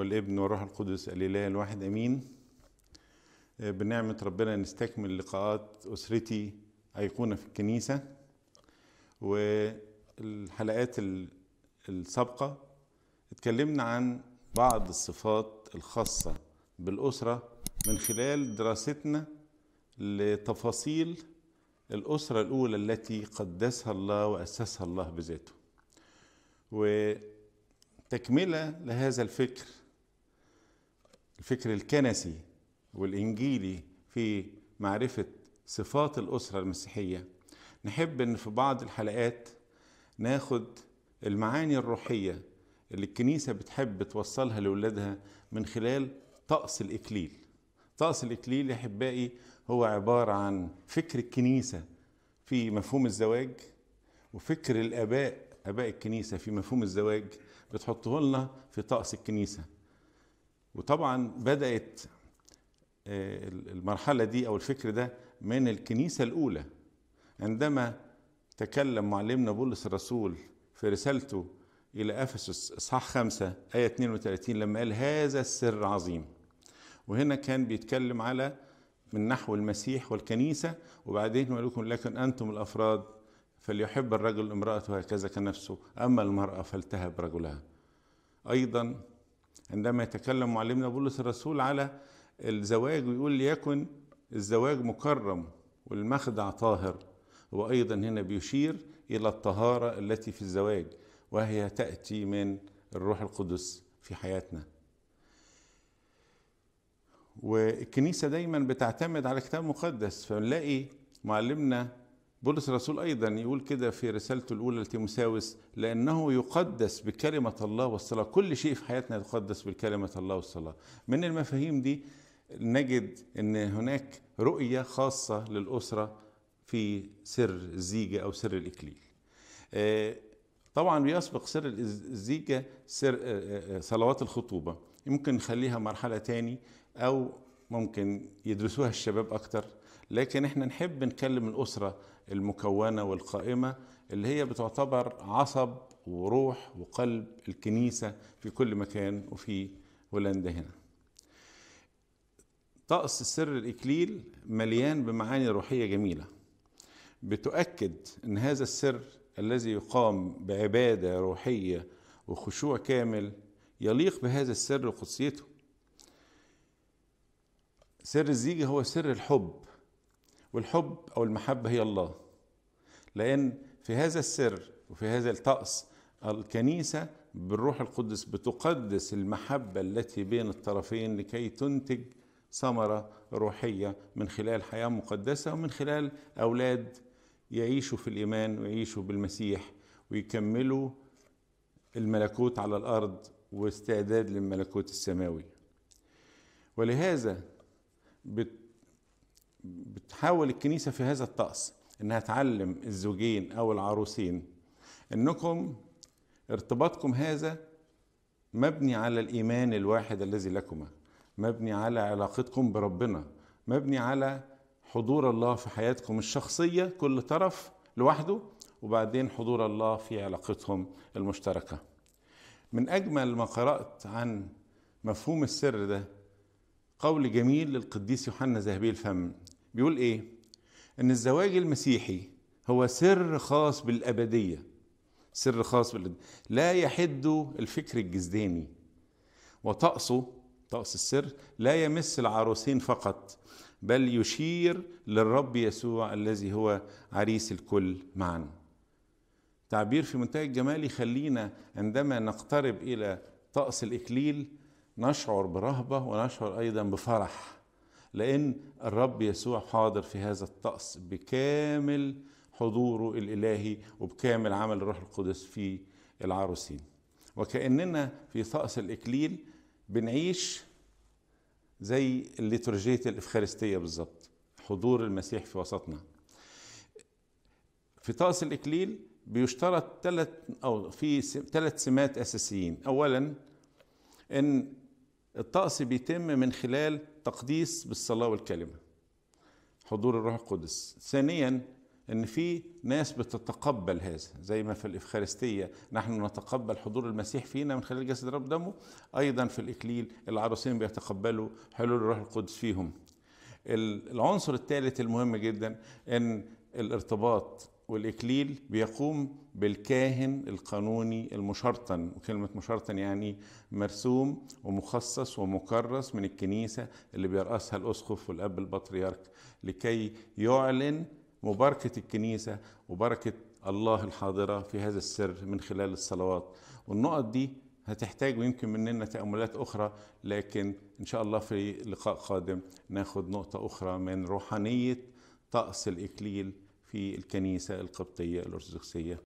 والابن والروح القدس الاله الواحد امين آه، بنعمه ربنا نستكمل لقاءات اسرتي ايقونه في الكنيسه والحلقات السابقه اتكلمنا عن بعض الصفات الخاصه بالاسره من خلال دراستنا لتفاصيل الاسره الاولى التي قدسها الله واسسها الله بذاته وتكمله لهذا الفكر الفكر الكنسي والإنجيلي في معرفة صفات الأسرة المسيحية نحب إن في بعض الحلقات ناخد المعاني الروحية اللي الكنيسة بتحب توصلها لولادها من خلال طقس الإكليل طقس الإكليل يا أحبائي هو عبارة عن فكر الكنيسة في مفهوم الزواج وفكر الآباء آباء الكنيسة في مفهوم الزواج بتحطه لنا في طقس الكنيسة وطبعا بدأت آه، المرحلة دي أو الفكر ده من الكنيسة الأولى عندما تكلم معلمنا بولس الرسول في رسالته إلى أفسس إصحاح 5 آية 32 لما قال هذا السر عظيم وهنا كان بيتكلم على من نحو المسيح والكنيسة وبعدين لكم لكن أنتم الأفراد فليحب الرجل امرأته هكذا كنفسه أما المرأة فلتهب رجلها أيضا عندما يتكلم معلمنا بولس الرسول على الزواج ويقول ليكن الزواج مكرم والمخدع طاهر وأيضا هنا بيشير إلى الطهارة التي في الزواج وهي تأتي من الروح القدس في حياتنا والكنيسة دايما بتعتمد على الكتاب المقدس فنلاقي معلمنا بولس الرسول أيضا يقول كده في رسالته الأولى لتيموساوس لأنه يقدس بكلمة الله والصلاة كل شيء في حياتنا يقدس بكلمة الله والصلاة من المفاهيم دي نجد أن هناك رؤية خاصة للأسرة في سر الزيجة أو سر الإكليل آه، طبعا بيسبق سر الزيجة سر آه، آه، صلوات الخطوبة يمكن نخليها مرحلة تاني أو ممكن يدرسوها الشباب أكتر لكن احنا نحب نكلم الاسره المكونه والقائمه اللي هي بتعتبر عصب وروح وقلب الكنيسه في كل مكان وفي هولندا هنا. طقس سر الاكليل مليان بمعاني روحيه جميله. بتؤكد ان هذا السر الذي يقام بعباده روحيه وخشوع كامل يليق بهذا السر وقدسيته. سر الزيجة هو سر الحب والحب أو المحبة هي الله لأن في هذا السر وفي هذا الطقس الكنيسة بالروح القدس بتقدس المحبة التي بين الطرفين لكي تنتج ثمرة روحية من خلال حياة مقدسة ومن خلال أولاد يعيشوا في الإيمان ويعيشوا بالمسيح ويكملوا الملكوت على الأرض واستعداد للملكوت السماوي ولهذا بت بتحاول الكنيسة في هذا الطقس انها تعلم الزوجين او العروسين انكم ارتباطكم هذا مبني على الايمان الواحد الذي لكما مبني على علاقتكم بربنا مبني على حضور الله في حياتكم الشخصيه كل طرف لوحده وبعدين حضور الله في علاقتهم المشتركه من اجمل ما قرات عن مفهوم السر ده قول جميل للقديس يوحنا ذهبي الفم بيقول ايه ان الزواج المسيحي هو سر خاص بالابديه سر خاص بال... لا يحد الفكر الجزداني وطقسه طقس السر لا يمس العروسين فقط بل يشير للرب يسوع الذي هو عريس الكل معا تعبير في منتهى الجمال يخلينا عندما نقترب الى طقس الاكليل نشعر برهبه ونشعر ايضا بفرح لان الرب يسوع حاضر في هذا الطقس بكامل حضوره الالهي وبكامل عمل الروح القدس في العروسين وكاننا في طقس الاكليل بنعيش زي الليتورجيه الافخارستيه بالظبط حضور المسيح في وسطنا في طقس الاكليل بيشترط ثلاث او في ثلاث سمات اساسيين اولا ان الطقس بيتم من خلال تقديس بالصلاة والكلمة حضور الروح القدس ثانيا ان في ناس بتتقبل هذا زي ما في الافخارستيه نحن نتقبل حضور المسيح فينا من خلال جسد رب دمه ايضا في الاكليل العروسين بيتقبلوا حلول الروح القدس فيهم العنصر الثالث المهم جدا ان الارتباط والإكليل بيقوم بالكاهن القانوني المشرطن وكلمة مشرطن يعني مرسوم ومخصص ومكرس من الكنيسة اللي بيرأسها الأسقف والأب البطريرك لكي يعلن مباركة الكنيسة وبركة الله الحاضرة في هذا السر من خلال الصلوات والنقط دي هتحتاج ويمكن مننا تأملات أخرى لكن إن شاء الله في لقاء قادم ناخد نقطة أخرى من روحانية طقس الإكليل في الكنيسة القبطية الأرثوذكسية